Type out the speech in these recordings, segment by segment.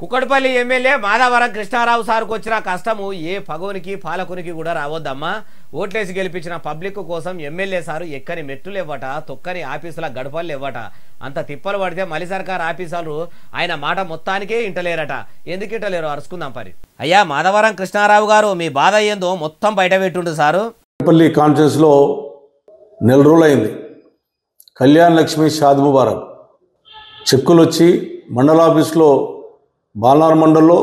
Kukkadapalli MLA Madhavaram Krishnarao సార్కు వచ్చిన కష్టము ఏ పగవునికి పాలకునికి కూడా రావద్దమ్మా ఓట్లేసి గెలిపించిన పబ్లిక్ కోసం ఎమ్మెల్యే సారు ఎక్కని మెట్టులు ఇవ్వట తొక్కని ఆఫీసుల గడపలు ఇవ్వట అంత తిప్పలు పడితే మలి సర్కార్ ఆఫీసర్లు ఆయన మాట మొత్తానికే ఇంటలేరట ఎందుకు ఇంటలేరు అరుచుకుందాం పరి అయ్యా మాధవరం కృష్ణారావు గారు మీ బాధ ఏందో మొత్తం బయట పెట్టుండు సారు పల్లి కాన్ఫరెన్స్లో నెల రోజులైంది కళ్యాణ్ లక్ష్మి షాద్ ముబారక్ చెక్కులు వచ్చి మండలాఫీస్లో బాల్నార్ మండల్లో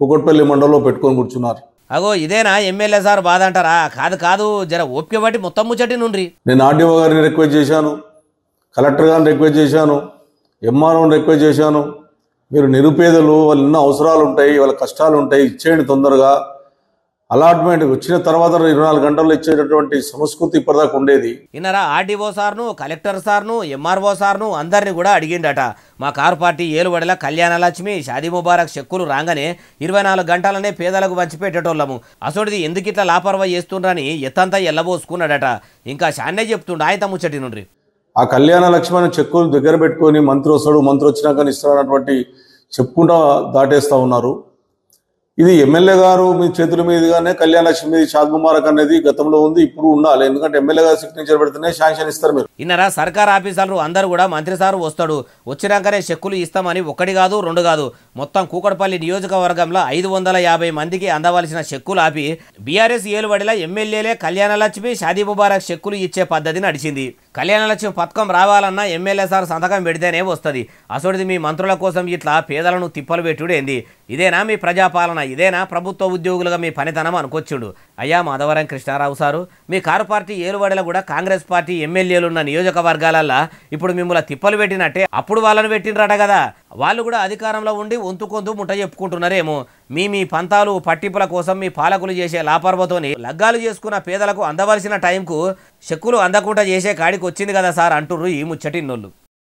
కుకట్పల్లి మండల్లో పెట్టుకొని కూర్చున్నారు అగో ఇదేనా ఎమ్మెల్యే సార్ బాధ అంటారా కాదు కాదు జర ఓపిక పట్టి మొత్తం ముచ్చటి నుండి నేను ఆర్డీఓ గారిని రిక్వెస్ట్ చేశాను కలెక్టర్ గారిని రిక్వెస్ట్ చేశాను ఎంఆర్ఓని రిక్వెస్ట్ చేశాను మీరు నిరుపేదలు వాళ్ళు ఎన్నో అవసరాలు ఉంటాయి వాళ్ళ కష్టాలు ఉంటాయి ఇచ్చేయండి తొందరగా అలాట్మెంట్ వచ్చిన తర్వాత ఇరవై నాలుగు గంటల్లో ఇచ్చేటటువంటి సంస్కృతి ఇప్పటిదాకా ఉండేది ఇన్నరా ఆర్డీఓ సార్ను కలెక్టర్ సార్ను ఎంఆర్ఓ సార్ను అందరిని కూడా అడిగిండట మా కారు పార్టీ ఏలువడల కళ్యాణలక్ష్మి షాదీ ముబారక్ చెక్కులు రాగానే ఇరవై నాలుగు గంటలనే పేదలకు పంచిపెట్టేటోళ్ళము అసోడిది ఎందుకు ఇట్లా లాపర్వా చేస్తుండ్రని ఎత్తంతా ఎల్లబోసుకున్నాడట ఇంకా షాన్నే చెప్తుండ ఆయన ముచ్చటి నుండి ఆ కళ్యాణ లక్ష్మణ చెక్కులు దగ్గర పెట్టుకొని మంత్రి వస్తాడు మంత్రి వచ్చినాక ఇస్తాడు చెప్పుకుంటా దాటేస్తూ ఉన్నారు ఇది ఎమ్మెల్యే గారు మీ చేతుల మీదుగానే కళ్యాణ లక్ష్మి షాద్ ముబారక్ అనేది గతంలో ఉంది ఇప్పుడు ఉండాలి ఎందుకంటే ఎమ్మెల్యే గారు సిగ్నేచర్ పెడితేనే శాంక్షన్ ఇస్తారు మీరు ఇన్నరా సర్కార్ ఆఫీసర్లు అందరూ కూడా మంత్రి సార్ వస్తాడు వచ్చినాకనే చెక్కులు ఇస్తామని ఒకటి కాదు రెండు కాదు మొత్తం కూకట్పల్లి నియోజకవర్గంలో ఐదు వందల యాభై మందికి అందవలసిన చెక్కులు ఆపి బీఆర్ఎస్ ఏలువడిలా ఎమ్మెల్యేలే కళ్యాణలక్ష్మి షాదీ ముబారక్ చెక్కులు ఇచ్చే పద్ధతి నడిచింది కళ్యాణలక్ష్మి పథకం రావాలన్నా ఎమ్మెల్యే సార్ సంతకం పెడితేనే వస్తుంది అసోడిది మీ మంత్రుల కోసం ఇట్లా పేదలను తిప్పలు పెట్టుడేంది ఇదేనా మీ ప్రజాపాలన ఇదేనా ప్రభుత్వ ఉద్యోగులుగా మీ పనితనం అనుకొచ్చుడు అయ్యా మాధవరం కృష్ణారావు సారు మీ కారు పార్టీ ఏలువడిలో కూడా కాంగ్రెస్ పార్టీ ఎమ్మెల్యేలున్న నియోజకవర్గాలల్లో ఇప్పుడు మిమ్మల్ని తిప్పలు పెట్టినట్టే అప్పుడు వాళ్ళని పెట్టినరట కదా వాళ్ళు కూడా అధికారంలో ఉండి ఒంతుకొందు ముఠ చెప్పుకుంటున్నారేమో మీ మీ పంతాలు పట్టిపుల కోసం మీ పాలకులు చేసే లాపర్వతోని లగ్గాలు చేసుకున్న పేదలకు అందవలసిన టైంకు చెక్కులు అందకుండా చేసే కాడికి వచ్చింది కదా సార్ అంటుర్రు ఈ ముచ్చటిన్నోళ్ళు